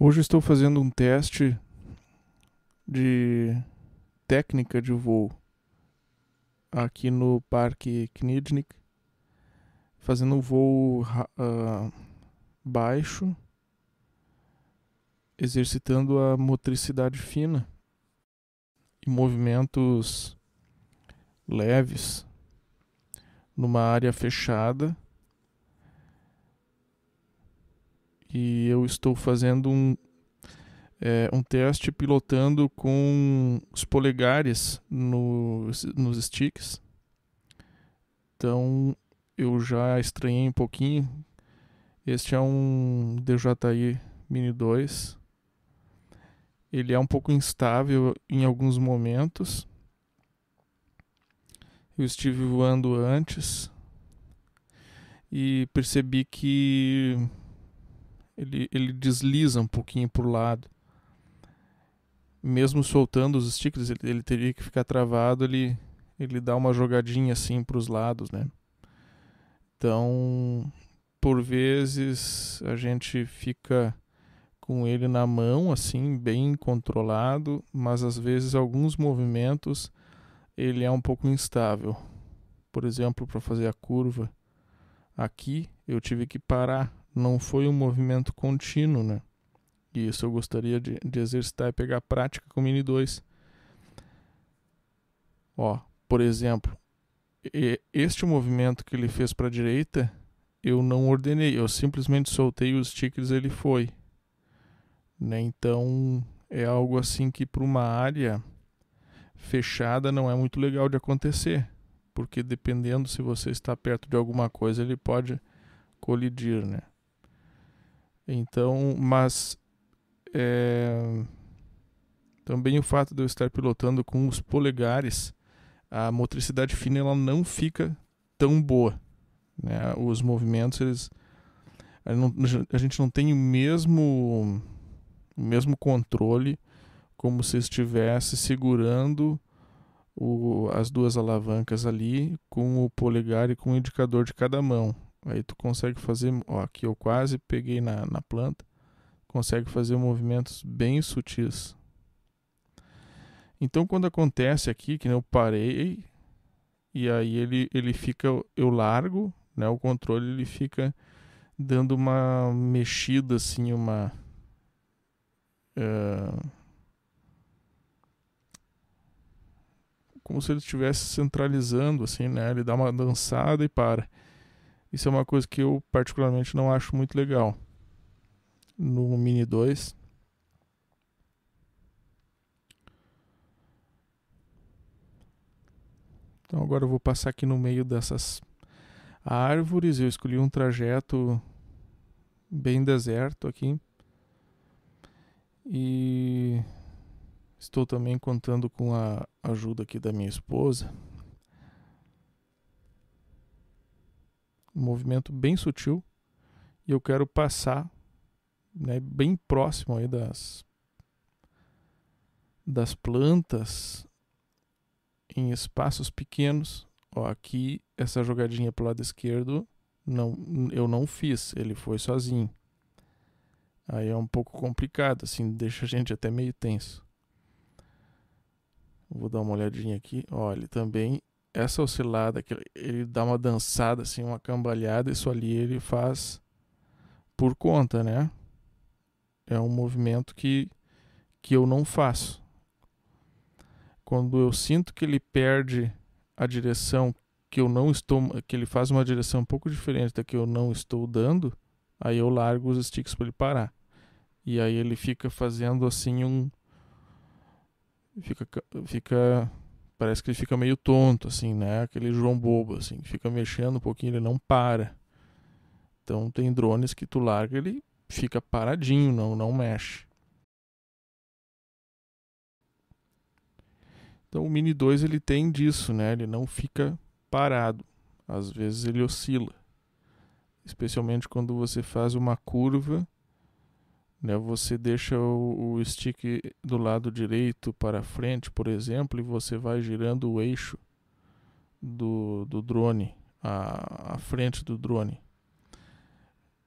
Hoje estou fazendo um teste de técnica de voo aqui no Parque Knidnik, fazendo um voo uh, baixo, exercitando a motricidade fina e movimentos leves numa área fechada e eu estou fazendo um, é, um teste pilotando com os polegares no, nos sticks. Então eu já estranhei um pouquinho. Este é um DJI Mini 2. Ele é um pouco instável em alguns momentos. Eu estive voando antes e percebi que ele, ele desliza um pouquinho para o lado. Mesmo soltando os stickers, ele, ele teria que ficar travado, ele, ele dá uma jogadinha assim para os lados, né? Então, por vezes a gente fica com ele na mão, assim, bem controlado, mas às vezes alguns movimentos ele é um pouco instável. Por exemplo, para fazer a curva aqui, eu tive que parar não foi um movimento contínuo, né? E isso eu gostaria de, de exercitar e pegar prática com o Mini 2. Ó, por exemplo, este movimento que ele fez para a direita, eu não ordenei, eu simplesmente soltei os tickets ele foi. Né? Então, é algo assim que para uma área fechada não é muito legal de acontecer, porque dependendo se você está perto de alguma coisa, ele pode colidir, né? Então, mas é, também o fato de eu estar pilotando com os polegares, a motricidade fina ela não fica tão boa. Né? Os movimentos, eles, a gente não tem o mesmo, o mesmo controle como se estivesse segurando o, as duas alavancas ali com o polegar e com o indicador de cada mão. Aí tu consegue fazer, ó, aqui eu quase peguei na, na planta, consegue fazer movimentos bem sutis. Então quando acontece aqui, que eu parei, e aí ele, ele fica, eu largo, né, o controle ele fica dando uma mexida assim, uma... Uh, como se ele estivesse centralizando, assim, né? Ele dá uma dançada e para. Isso é uma coisa que eu particularmente não acho muito legal. No Mini 2. Então agora eu vou passar aqui no meio dessas árvores. Eu escolhi um trajeto bem deserto aqui. E estou também contando com a ajuda aqui da minha esposa. um movimento bem sutil, e eu quero passar né, bem próximo aí das, das plantas em espaços pequenos. Ó, aqui essa jogadinha para o lado esquerdo não, eu não fiz, ele foi sozinho. Aí é um pouco complicado, assim, deixa a gente até meio tenso. Vou dar uma olhadinha aqui. Olha, também essa oscilada que ele dá uma dançada assim, uma cambalhada, isso ali ele faz por conta, né? É um movimento que que eu não faço. Quando eu sinto que ele perde a direção que eu não estou, que ele faz uma direção um pouco diferente da que eu não estou dando, aí eu largo os sticks para ele parar. E aí ele fica fazendo assim um fica fica parece que ele fica meio tonto, assim, né? Aquele João Bobo, assim, fica mexendo um pouquinho, ele não para. Então tem drones que tu larga, ele fica paradinho, não, não mexe. Então o Mini 2 ele tem disso, né? Ele não fica parado. Às vezes ele oscila. Especialmente quando você faz uma curva né? Você deixa o, o stick do lado direito para frente, por exemplo, e você vai girando o eixo do, do drone, a, a frente do drone.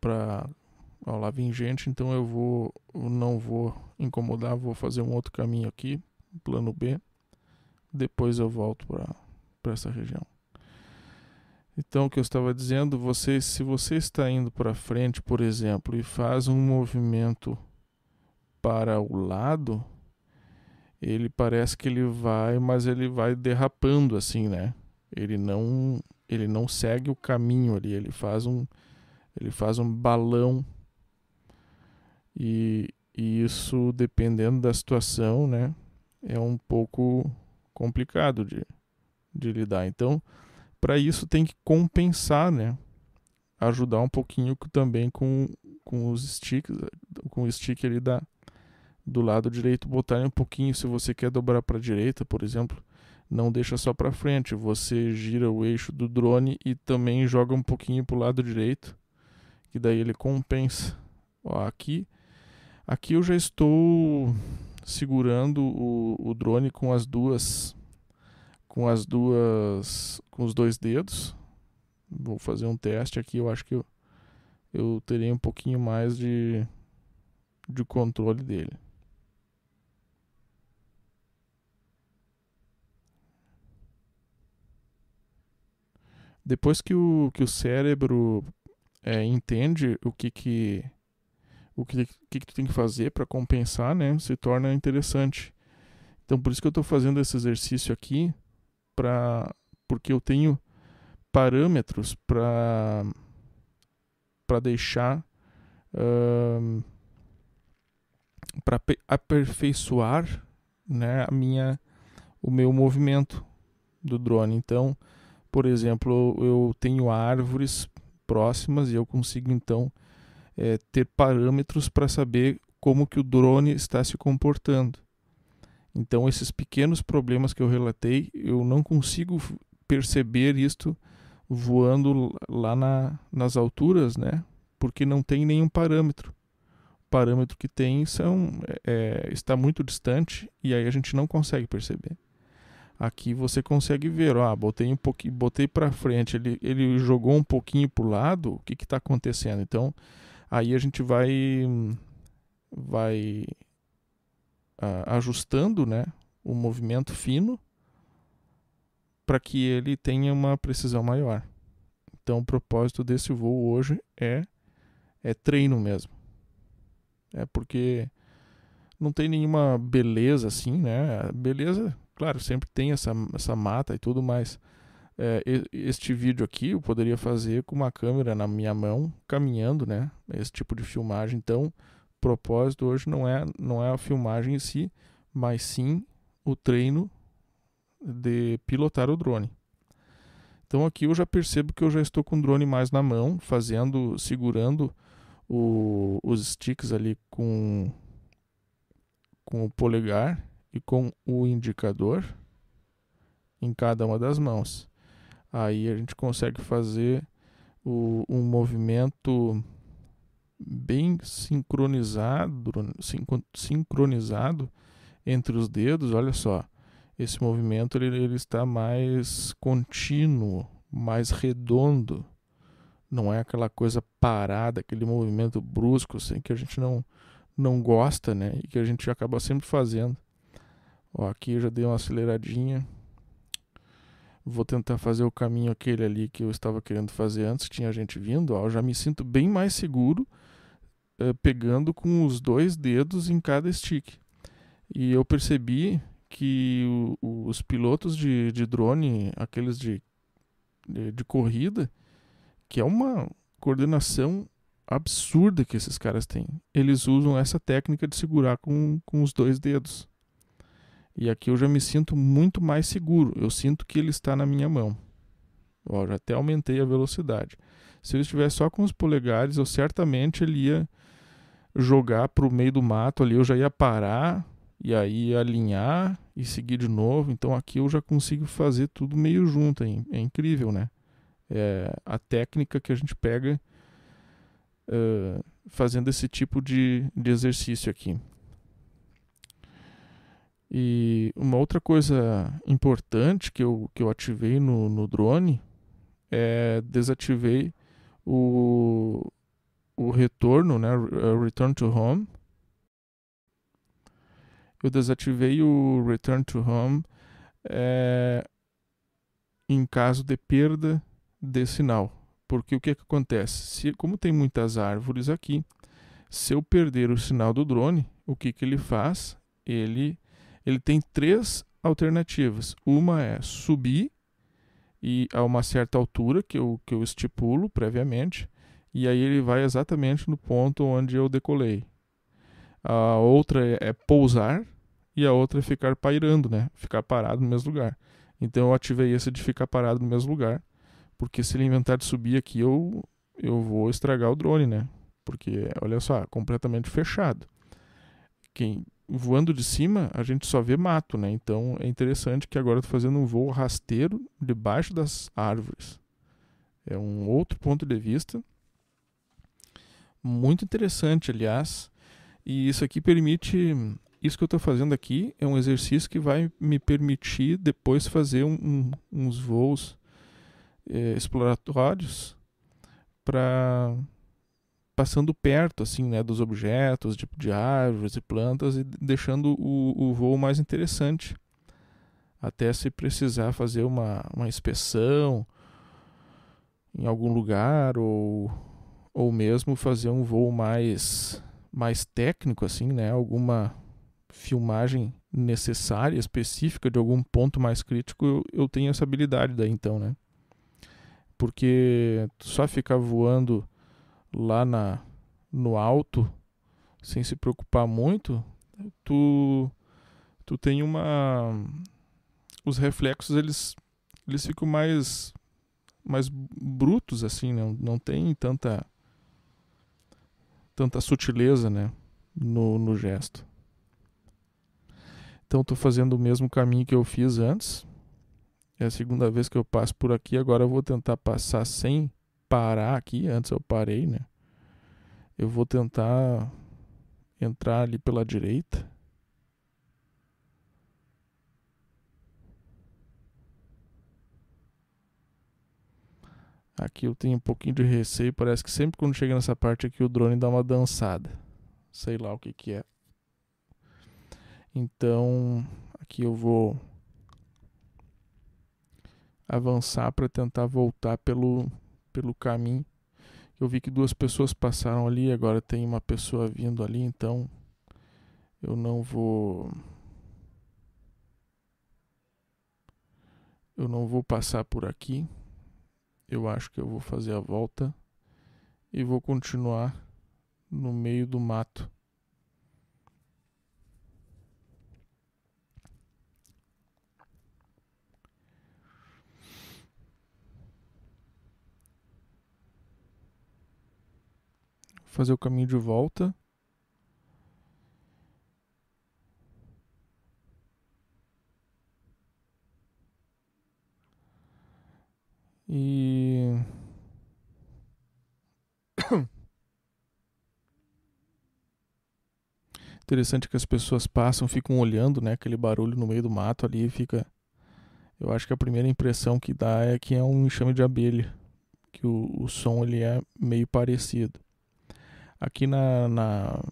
Para lá vem gente, então eu vou eu não vou incomodar, vou fazer um outro caminho aqui, plano B. Depois eu volto para essa região. Então, o que eu estava dizendo, você, se você está indo para frente, por exemplo, e faz um movimento para o lado, ele parece que ele vai, mas ele vai derrapando assim, né? Ele não, ele não segue o caminho ali, ele faz um, ele faz um balão. E, e isso, dependendo da situação, né, é um pouco complicado de, de lidar. Então, para isso tem que compensar, né? Ajudar um pouquinho também com, com os sticks, com o stick ali da, do lado direito, botar um pouquinho. Se você quer dobrar para a direita, por exemplo, não deixa só para frente, você gira o eixo do drone e também joga um pouquinho para o lado direito, que daí ele compensa. Ó, aqui, aqui eu já estou segurando o, o drone com as duas com as duas com os dois dedos. Vou fazer um teste aqui, eu acho que eu, eu terei um pouquinho mais de de controle dele. Depois que o, que o cérebro é, entende o que que o que, que, que tu tem que fazer para compensar, né, se torna interessante. Então por isso que eu estou fazendo esse exercício aqui, para porque eu tenho parâmetros para para deixar uh, para aperfeiçoar né a minha o meu movimento do drone então por exemplo eu tenho árvores próximas e eu consigo então é, ter parâmetros para saber como que o drone está se comportando então, esses pequenos problemas que eu relatei, eu não consigo perceber isto voando lá na, nas alturas, né? Porque não tem nenhum parâmetro. O parâmetro que tem são, é, é, está muito distante e aí a gente não consegue perceber. Aqui você consegue ver, ó, ah, botei um pouquinho, botei para frente, ele, ele jogou um pouquinho para o lado, o que está acontecendo? Então, aí a gente vai, vai uh, ajustando né, o movimento fino para que ele tenha uma precisão maior. Então, o propósito desse voo hoje é, é treino mesmo. É porque não tem nenhuma beleza assim, né? Beleza, claro, sempre tem essa, essa mata e tudo, mas é, este vídeo aqui eu poderia fazer com uma câmera na minha mão, caminhando, né? Esse tipo de filmagem. Então, propósito hoje não é, não é a filmagem em si, mas sim o treino de pilotar o drone. Então aqui eu já percebo que eu já estou com o drone mais na mão, fazendo, segurando o, os sticks ali com, com o polegar e com o indicador em cada uma das mãos. Aí a gente consegue fazer o, um movimento bem sincronizado, sincronizado entre os dedos, olha só, esse movimento ele, ele está mais contínuo, mais redondo, não é aquela coisa parada, aquele movimento brusco assim, que a gente não, não gosta né? e que a gente acaba sempre fazendo. Ó, aqui eu já dei uma aceleradinha, vou tentar fazer o caminho aquele ali que eu estava querendo fazer antes, tinha gente vindo, ó, eu já me sinto bem mais seguro eh, pegando com os dois dedos em cada stick. E eu percebi que o, os pilotos de, de drone, aqueles de, de, de corrida, que é uma coordenação absurda que esses caras têm. Eles usam essa técnica de segurar com, com os dois dedos. E aqui eu já me sinto muito mais seguro. Eu sinto que ele está na minha mão. Ó, já até aumentei a velocidade. Se eu estivesse só com os polegares, eu certamente ele ia jogar para o meio do mato ali, eu já ia parar e aí alinhar e seguir de novo. Então aqui eu já consigo fazer tudo meio junto. É, incrível, né? É a técnica que a gente pega uh, fazendo esse tipo de, de exercício aqui. E uma outra coisa importante que eu, que eu ativei no, no drone é desativei o, o retorno, né, é Return to Home. Eu desativei o Return to Home é, em caso de perda de sinal. Porque o que, é que acontece? Se, como tem muitas árvores aqui, se eu perder o sinal do drone, o que, que ele faz? Ele, ele tem três alternativas. Uma é subir e a uma certa altura que eu, que eu estipulo previamente e aí ele vai exatamente no ponto onde eu decolei. A outra é, é pousar e a outra é ficar pairando, né? Ficar parado no mesmo lugar. Então eu ativei esse de ficar parado no mesmo lugar, porque se ele inventar de subir aqui, eu eu vou estragar o drone, né? Porque olha só, completamente fechado. Quem voando de cima, a gente só vê mato, né? Então é interessante que agora eu tô fazendo um voo rasteiro debaixo das árvores. É um outro ponto de vista muito interessante, aliás. E isso aqui permite. Isso que eu estou fazendo aqui é um exercício que vai me permitir depois fazer um, um, uns voos é, exploratórios para passando perto assim né dos objetos de, tipo, de árvores e plantas e deixando o, o voo mais interessante até se precisar fazer uma, uma inspeção em algum lugar ou ou mesmo fazer um voo mais mais técnico assim, né? Alguma filmagem necessária, específica de algum ponto mais crítico, eu, eu tenho essa habilidade daí então, né? Porque só ficar voando lá na no alto sem se preocupar muito, tu tu tem uma os reflexos eles eles ficam mais mais brutos assim não não tem tanta tanta sutileza né, no, no gesto. Então estou fazendo o mesmo caminho que eu fiz antes. É a segunda vez que eu passo por aqui. Agora eu vou tentar passar sem parar aqui. Antes eu parei, né? Eu vou tentar entrar ali pela direita. Aqui eu tenho um pouquinho de receio, parece que sempre quando chega nessa parte aqui o drone dá uma dançada. Sei lá o que que é. Então, aqui eu vou avançar para tentar voltar pelo pelo caminho. Eu vi que duas pessoas passaram ali, agora tem uma pessoa vindo ali, então eu não vou eu não vou passar por aqui eu acho que eu vou fazer a volta e vou continuar no meio do mato. fazer o caminho de volta Interessante que as pessoas passam, ficam olhando, né? Aquele barulho no meio do mato ali fica. Eu acho que a primeira impressão que dá é que é um enxame de abelha, que o, o som ele é meio parecido. Aqui na, na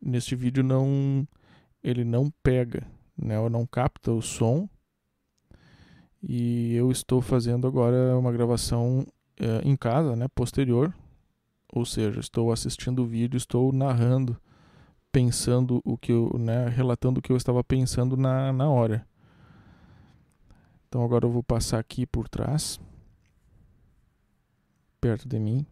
neste vídeo não ele não pega, né? Ou não capta o som. E eu estou fazendo agora uma gravação eh, em casa, né? Posterior, ou seja, estou assistindo o vídeo, estou narrando pensando o que eu, né, relatando o que eu estava pensando na, na hora. Então agora eu vou passar aqui por trás, perto de mim.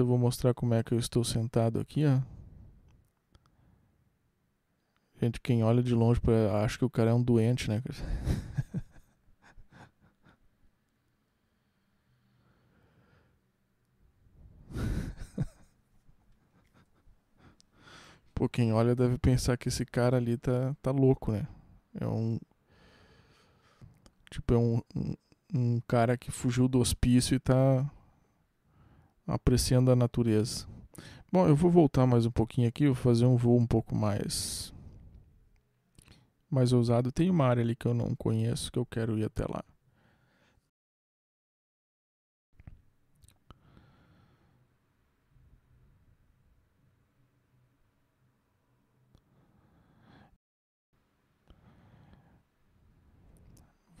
Eu vou mostrar como é que eu estou sentado aqui, ó. Gente, quem olha de longe pra... acha que o cara é um doente, né? Pô, quem olha deve pensar que esse cara ali tá, tá louco, né? É um. Tipo, é um, um, um cara que fugiu do hospício e tá apreciando a natureza. Bom, eu vou voltar mais um pouquinho aqui, vou fazer um voo um pouco mais mais ousado. Tem uma área ali que eu não conheço que eu quero ir até lá.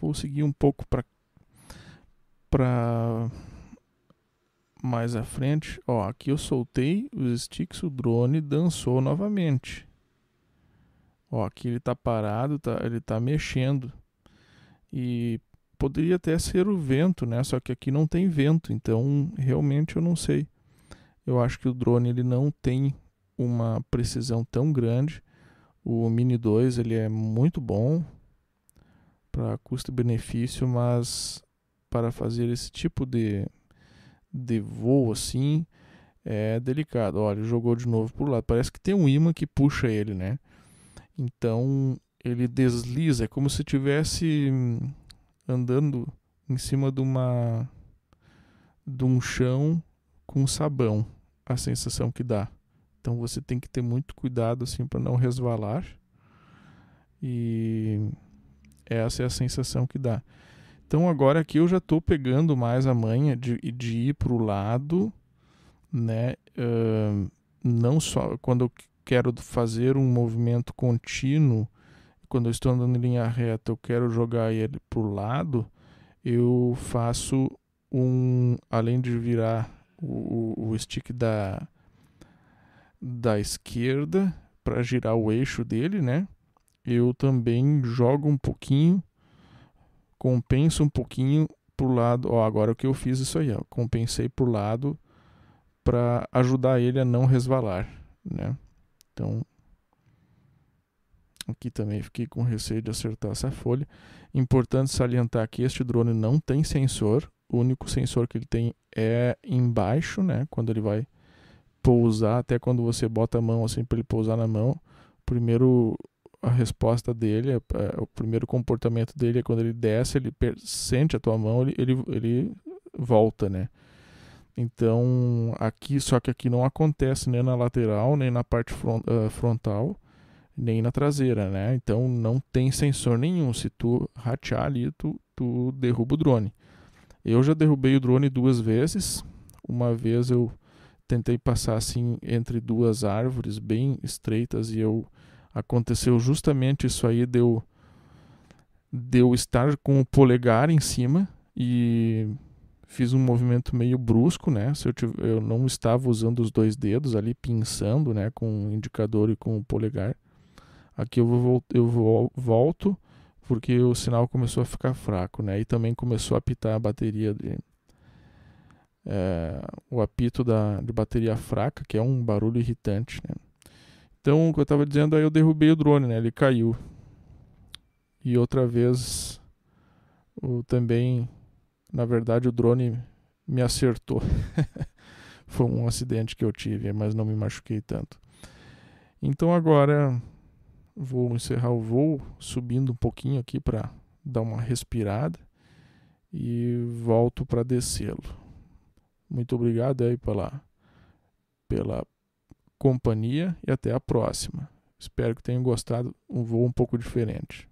Vou seguir um pouco para para mais à frente, ó, aqui eu soltei os sticks, o drone dançou novamente. Ó, aqui ele está parado, tá, ele está mexendo. E poderia até ser o vento, né? Só que aqui não tem vento, então realmente eu não sei. Eu acho que o drone ele não tem uma precisão tão grande. O Mini 2 ele é muito bom para custo-benefício, mas para fazer esse tipo de de voo assim é delicado. Olha, jogou de novo pro lado. Parece que tem um imã que puxa ele, né? Então ele desliza, é como se tivesse andando em cima de uma de um chão com sabão, a sensação que dá. Então você tem que ter muito cuidado assim para não resvalar. E essa é a sensação que dá. Então agora aqui eu já estou pegando mais a manha de, de ir para o lado, né? Uh, não só quando eu quero fazer um movimento contínuo, quando eu estou andando em linha reta, eu quero jogar ele para o lado, eu faço um, além de virar o, o stick da, da esquerda para girar o eixo dele, né? Eu também jogo um pouquinho compensa um pouquinho pro lado, ó, agora o que eu fiz é isso aí, ó, compensei pro lado para ajudar ele a não resvalar, né? Então, aqui também fiquei com receio de acertar essa folha. Importante salientar que este drone não tem sensor, o único sensor que ele tem é embaixo, né, quando ele vai pousar, até quando você bota a mão assim para ele pousar na mão, primeiro a resposta dele, é, é, o primeiro comportamento dele é quando ele desce, ele sente a tua mão, ele, ele, ele volta, né? Então, aqui, só que aqui não acontece nem na lateral, nem na parte front, uh, frontal, nem na traseira, né? Então, não tem sensor nenhum. Se tu ratear ali, tu, tu derruba o drone. Eu já derrubei o drone duas vezes. Uma vez eu tentei passar assim entre duas árvores bem estreitas e eu aconteceu justamente isso aí deu deu estar com o polegar em cima e fiz um movimento meio brusco, né? Se eu, tive, eu não estava usando os dois dedos ali pinçando, né, com o indicador e com o polegar. Aqui eu vou eu vou, volto porque o sinal começou a ficar fraco, né? E também começou a apitar a bateria de, é, o apito da de bateria fraca, que é um barulho irritante, né? Então, o que eu estava dizendo, aí eu derrubei o drone, né? Ele caiu. E outra vez, o, também, na verdade, o drone me acertou. Foi um acidente que eu tive, mas não me machuquei tanto. Então agora vou encerrar o voo, subindo um pouquinho aqui para dar uma respirada e volto para descê-lo. Muito obrigado aí pela pela companhia e até a próxima. Espero que tenham gostado. Um voo um pouco diferente.